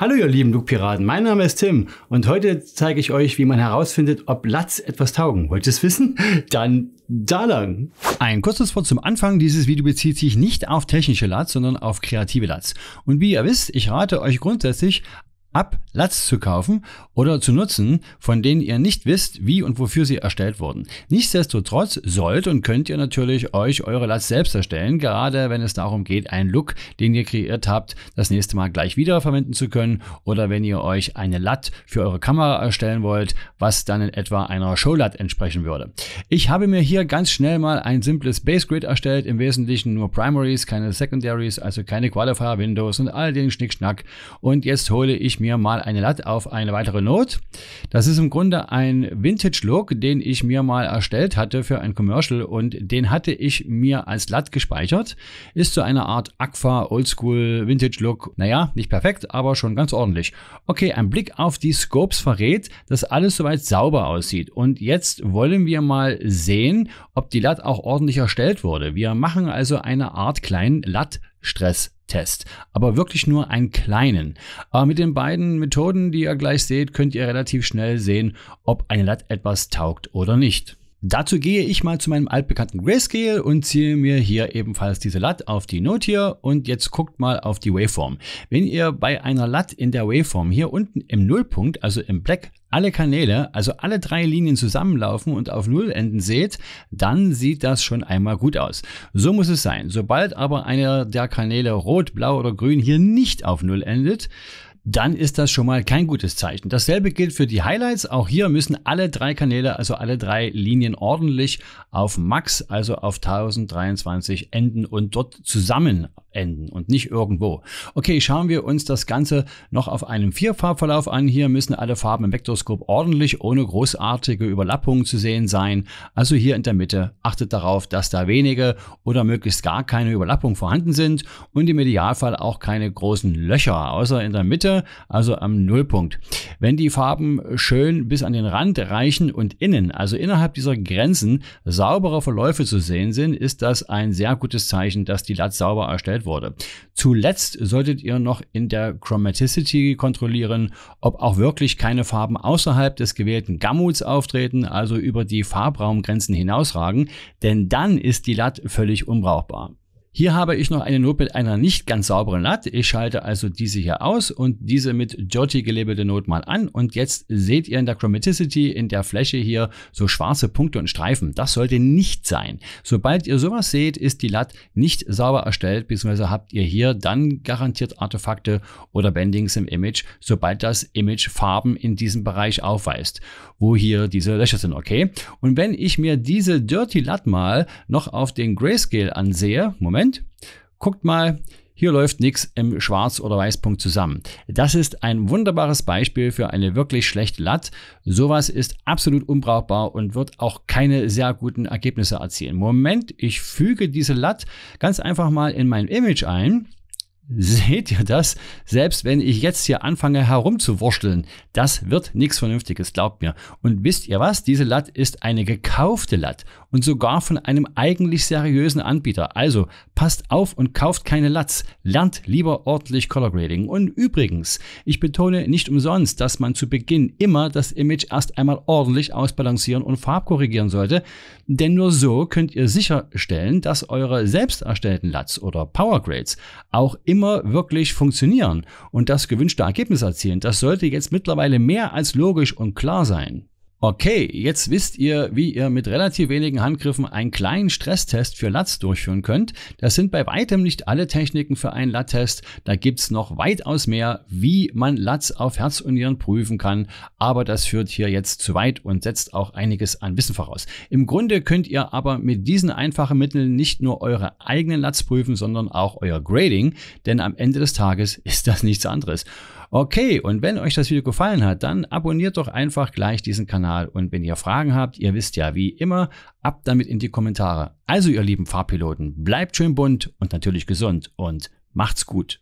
Hallo ihr lieben Look-Piraten, mein Name ist Tim und heute zeige ich euch, wie man herausfindet, ob Latz etwas taugen. Wollt ihr es wissen? Dann da lang. Ein kurzes Wort zum Anfang. Dieses Video bezieht sich nicht auf technische Latz, sondern auf kreative Latz. Und wie ihr wisst, ich rate euch grundsätzlich, ab Ablatz zu kaufen oder zu nutzen, von denen ihr nicht wisst, wie und wofür sie erstellt wurden. Nichtsdestotrotz sollt und könnt ihr natürlich euch eure Latz selbst erstellen, gerade wenn es darum geht, einen Look, den ihr kreiert habt, das nächste Mal gleich wiederverwenden zu können oder wenn ihr euch eine Lat für eure Kamera erstellen wollt, was dann in etwa einer Showlat entsprechen würde. Ich habe mir hier ganz schnell mal ein simples Base Grid erstellt, im Wesentlichen nur Primaries, keine Secondaries, also keine Qualifier Windows und all den Schnickschnack und jetzt hole ich mir mal eine Latte auf eine weitere Note. Das ist im Grunde ein Vintage-Look, den ich mir mal erstellt hatte für ein Commercial und den hatte ich mir als Latte gespeichert. Ist so eine Art Aqua Oldschool Vintage-Look. Naja, nicht perfekt, aber schon ganz ordentlich. Okay, ein Blick auf die Scopes verrät, dass alles soweit sauber aussieht. Und jetzt wollen wir mal sehen, ob die Latte auch ordentlich erstellt wurde. Wir machen also eine Art kleinen Latte Stresstest. Aber wirklich nur einen kleinen. Aber mit den beiden Methoden, die ihr gleich seht, könnt ihr relativ schnell sehen, ob ein Latt etwas taugt oder nicht. Dazu gehe ich mal zu meinem altbekannten Grayscale und ziehe mir hier ebenfalls diese LUT auf die Note hier und jetzt guckt mal auf die Waveform. Wenn ihr bei einer LUT in der Waveform hier unten im Nullpunkt, also im Black, alle Kanäle, also alle drei Linien zusammenlaufen und auf Null enden seht, dann sieht das schon einmal gut aus. So muss es sein. Sobald aber einer der Kanäle rot, blau oder grün hier nicht auf Null endet, dann ist das schon mal kein gutes Zeichen. Dasselbe gilt für die Highlights. Auch hier müssen alle drei Kanäle, also alle drei Linien ordentlich auf Max, also auf 1023 enden und dort zusammen enden und nicht irgendwo. Okay, schauen wir uns das Ganze noch auf einem Vierfarbverlauf an. Hier müssen alle Farben im Vektorskop ordentlich, ohne großartige Überlappungen zu sehen sein. Also hier in der Mitte achtet darauf, dass da wenige oder möglichst gar keine Überlappungen vorhanden sind und im Idealfall auch keine großen Löcher, außer in der Mitte, also am Nullpunkt. Wenn die Farben schön bis an den Rand reichen und innen, also innerhalb dieser Grenzen, saubere Verläufe zu sehen sind, ist das ein sehr gutes Zeichen, dass die LAT sauber erstellt erstellt wurde. Zuletzt solltet ihr noch in der Chromaticity kontrollieren, ob auch wirklich keine Farben außerhalb des gewählten Gamuts auftreten, also über die Farbraumgrenzen hinausragen, denn dann ist die LAT völlig unbrauchbar. Hier habe ich noch eine Note mit einer nicht ganz sauberen Latte. Ich schalte also diese hier aus und diese mit Dirty gelabelte Note mal an. Und jetzt seht ihr in der Chromaticity in der Fläche hier so schwarze Punkte und Streifen. Das sollte nicht sein. Sobald ihr sowas seht, ist die Lat nicht sauber erstellt, beziehungsweise habt ihr hier dann garantiert Artefakte oder Bendings im Image, sobald das Image Farben in diesem Bereich aufweist, wo hier diese Löcher sind, okay? Und wenn ich mir diese Dirty Lat mal noch auf den Grayscale ansehe, Moment, Prozent. Guckt mal, hier läuft nichts im Schwarz- oder Weißpunkt zusammen. Das ist ein wunderbares Beispiel für eine wirklich schlechte LAT. Sowas ist absolut unbrauchbar und wird auch keine sehr guten Ergebnisse erzielen. Moment, ich füge diese LAT ganz einfach mal in mein Image ein. Seht ihr das? Selbst wenn ich jetzt hier anfange herumzuwurschteln, das wird nichts Vernünftiges, glaubt mir. Und wisst ihr was? Diese Lat ist eine gekaufte Lat und sogar von einem eigentlich seriösen Anbieter. Also passt auf und kauft keine Latz. Lernt lieber ordentlich Color Grading. Und übrigens, ich betone nicht umsonst, dass man zu Beginn immer das Image erst einmal ordentlich ausbalancieren und farbkorrigieren sollte, denn nur so könnt ihr sicherstellen, dass eure selbst erstellten LUTs oder Powergrades auch immer wirklich funktionieren und das gewünschte Ergebnis erzielen. Das sollte jetzt mittlerweile mehr als logisch und klar sein. Okay, jetzt wisst ihr, wie ihr mit relativ wenigen Handgriffen einen kleinen Stresstest für LATs durchführen könnt. Das sind bei weitem nicht alle Techniken für einen LAT-Test. Da gibt's noch weitaus mehr, wie man LATs auf Herz und Nieren prüfen kann. Aber das führt hier jetzt zu weit und setzt auch einiges an Wissen voraus. Im Grunde könnt ihr aber mit diesen einfachen Mitteln nicht nur eure eigenen LATs prüfen, sondern auch euer Grading. Denn am Ende des Tages ist das nichts anderes. Okay, und wenn euch das Video gefallen hat, dann abonniert doch einfach gleich diesen Kanal. Und wenn ihr Fragen habt, ihr wisst ja, wie immer, ab damit in die Kommentare. Also, ihr lieben Fahrpiloten, bleibt schön bunt und natürlich gesund und macht's gut.